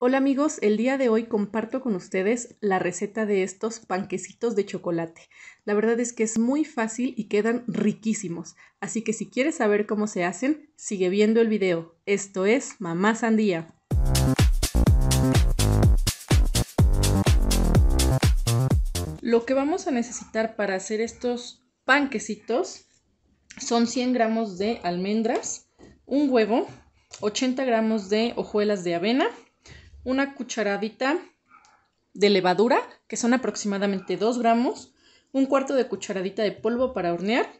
Hola amigos, el día de hoy comparto con ustedes la receta de estos panquecitos de chocolate. La verdad es que es muy fácil y quedan riquísimos, así que si quieres saber cómo se hacen, sigue viendo el video. Esto es Mamá Sandía. Lo que vamos a necesitar para hacer estos panquecitos son 100 gramos de almendras, un huevo, 80 gramos de hojuelas de avena, una cucharadita de levadura, que son aproximadamente 2 gramos, un cuarto de cucharadita de polvo para hornear,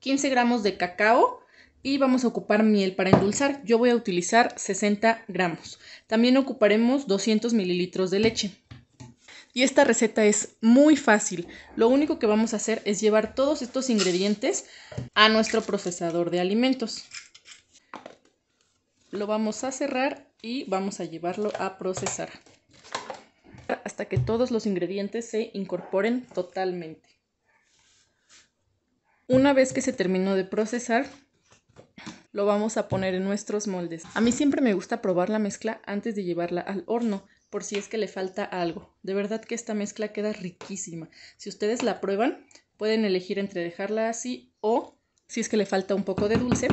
15 gramos de cacao y vamos a ocupar miel para endulzar. Yo voy a utilizar 60 gramos. También ocuparemos 200 mililitros de leche. Y esta receta es muy fácil. Lo único que vamos a hacer es llevar todos estos ingredientes a nuestro procesador de alimentos. Lo vamos a cerrar y vamos a llevarlo a procesar hasta que todos los ingredientes se incorporen totalmente. Una vez que se terminó de procesar, lo vamos a poner en nuestros moldes. A mí siempre me gusta probar la mezcla antes de llevarla al horno, por si es que le falta algo. De verdad que esta mezcla queda riquísima. Si ustedes la prueban, pueden elegir entre dejarla así o, si es que le falta un poco de dulce,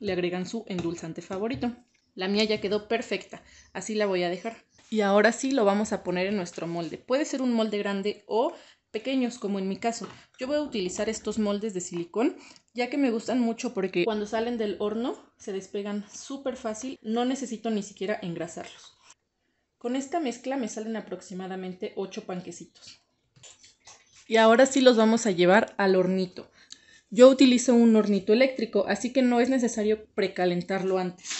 le agregan su endulzante favorito. La mía ya quedó perfecta, así la voy a dejar. Y ahora sí lo vamos a poner en nuestro molde. Puede ser un molde grande o pequeños, como en mi caso. Yo voy a utilizar estos moldes de silicón, ya que me gustan mucho porque cuando salen del horno se despegan súper fácil, no necesito ni siquiera engrasarlos. Con esta mezcla me salen aproximadamente 8 panquecitos. Y ahora sí los vamos a llevar al hornito. Yo utilizo un hornito eléctrico, así que no es necesario precalentarlo antes.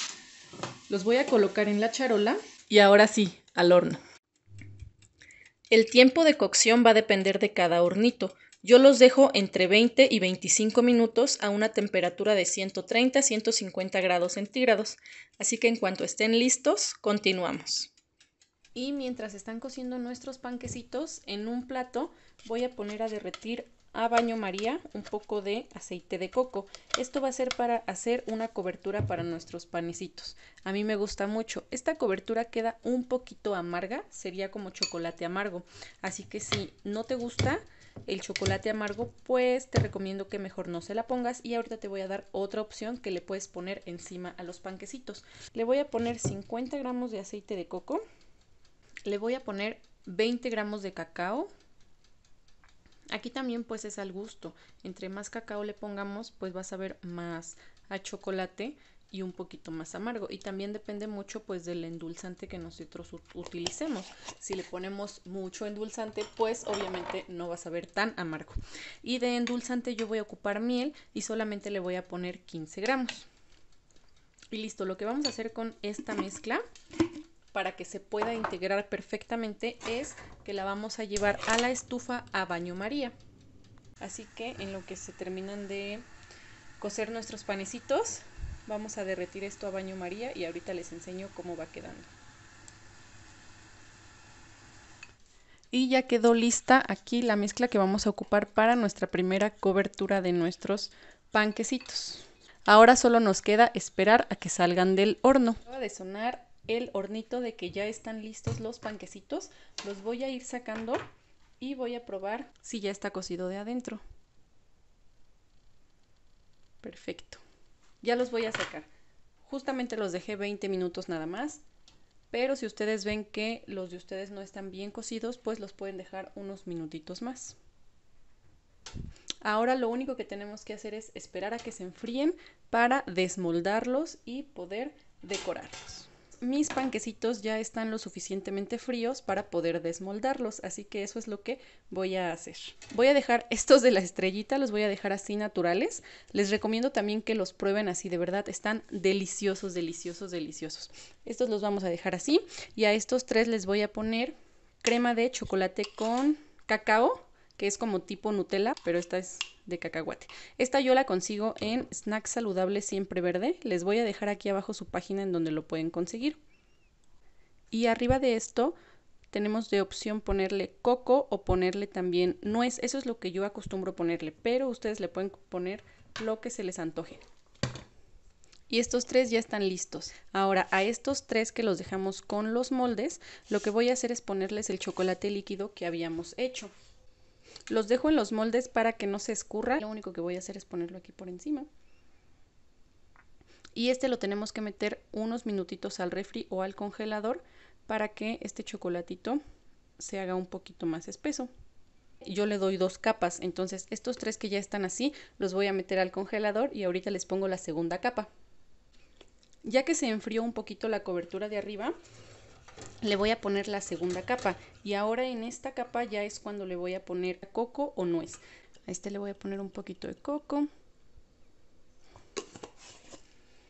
Los voy a colocar en la charola y ahora sí, al horno. El tiempo de cocción va a depender de cada hornito. Yo los dejo entre 20 y 25 minutos a una temperatura de 130 150 grados centígrados. Así que en cuanto estén listos, continuamos. Y mientras están cociendo nuestros panquecitos, en un plato voy a poner a derretir a baño María un poco de aceite de coco. Esto va a ser para hacer una cobertura para nuestros panecitos. A mí me gusta mucho. Esta cobertura queda un poquito amarga, sería como chocolate amargo. Así que si no te gusta el chocolate amargo, pues te recomiendo que mejor no se la pongas. Y ahorita te voy a dar otra opción que le puedes poner encima a los panquecitos. Le voy a poner 50 gramos de aceite de coco. Le voy a poner 20 gramos de cacao Aquí también pues es al gusto. Entre más cacao le pongamos pues va a saber más a chocolate y un poquito más amargo. Y también depende mucho pues del endulzante que nosotros utilicemos. Si le ponemos mucho endulzante pues obviamente no va a saber tan amargo. Y de endulzante yo voy a ocupar miel y solamente le voy a poner 15 gramos. Y listo, lo que vamos a hacer con esta mezcla para que se pueda integrar perfectamente es que la vamos a llevar a la estufa a baño María. Así que en lo que se terminan de cocer nuestros panecitos, vamos a derretir esto a baño María y ahorita les enseño cómo va quedando. Y ya quedó lista aquí la mezcla que vamos a ocupar para nuestra primera cobertura de nuestros panquecitos. Ahora solo nos queda esperar a que salgan del horno. Acaba de sonar el hornito de que ya están listos los panquecitos. Los voy a ir sacando y voy a probar si ya está cocido de adentro. Perfecto. Ya los voy a sacar. Justamente los dejé 20 minutos nada más. Pero si ustedes ven que los de ustedes no están bien cocidos, pues los pueden dejar unos minutitos más. Ahora lo único que tenemos que hacer es esperar a que se enfríen para desmoldarlos y poder decorarlos mis panquecitos ya están lo suficientemente fríos para poder desmoldarlos, así que eso es lo que voy a hacer. Voy a dejar estos de la estrellita, los voy a dejar así naturales. Les recomiendo también que los prueben así, de verdad, están deliciosos, deliciosos, deliciosos. Estos los vamos a dejar así y a estos tres les voy a poner crema de chocolate con cacao que es como tipo Nutella, pero esta es de cacahuate. Esta yo la consigo en Snack Saludable Siempre Verde. Les voy a dejar aquí abajo su página en donde lo pueden conseguir. Y arriba de esto tenemos de opción ponerle coco o ponerle también nuez. Eso es lo que yo acostumbro ponerle, pero ustedes le pueden poner lo que se les antoje. Y estos tres ya están listos. Ahora, a estos tres que los dejamos con los moldes, lo que voy a hacer es ponerles el chocolate líquido que habíamos hecho. Los dejo en los moldes para que no se escurra. Lo único que voy a hacer es ponerlo aquí por encima. Y este lo tenemos que meter unos minutitos al refri o al congelador para que este chocolatito se haga un poquito más espeso. Yo le doy dos capas, entonces estos tres que ya están así los voy a meter al congelador y ahorita les pongo la segunda capa. Ya que se enfrió un poquito la cobertura de arriba, le voy a poner la segunda capa y ahora en esta capa ya es cuando le voy a poner coco o nuez a este le voy a poner un poquito de coco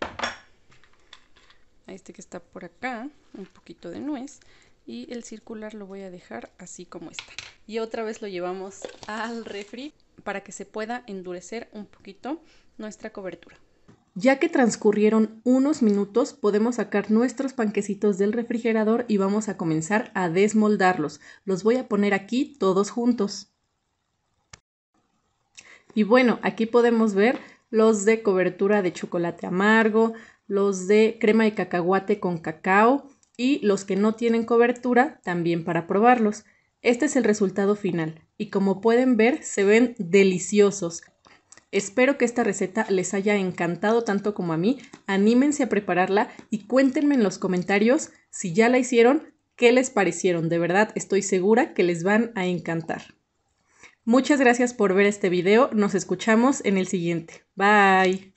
a este que está por acá un poquito de nuez y el circular lo voy a dejar así como está y otra vez lo llevamos al refri para que se pueda endurecer un poquito nuestra cobertura ya que transcurrieron unos minutos, podemos sacar nuestros panquecitos del refrigerador y vamos a comenzar a desmoldarlos. Los voy a poner aquí todos juntos. Y bueno, aquí podemos ver los de cobertura de chocolate amargo, los de crema de cacahuate con cacao y los que no tienen cobertura también para probarlos. Este es el resultado final y como pueden ver se ven deliciosos. Espero que esta receta les haya encantado tanto como a mí. Anímense a prepararla y cuéntenme en los comentarios si ya la hicieron, qué les parecieron. De verdad, estoy segura que les van a encantar. Muchas gracias por ver este video. Nos escuchamos en el siguiente. Bye.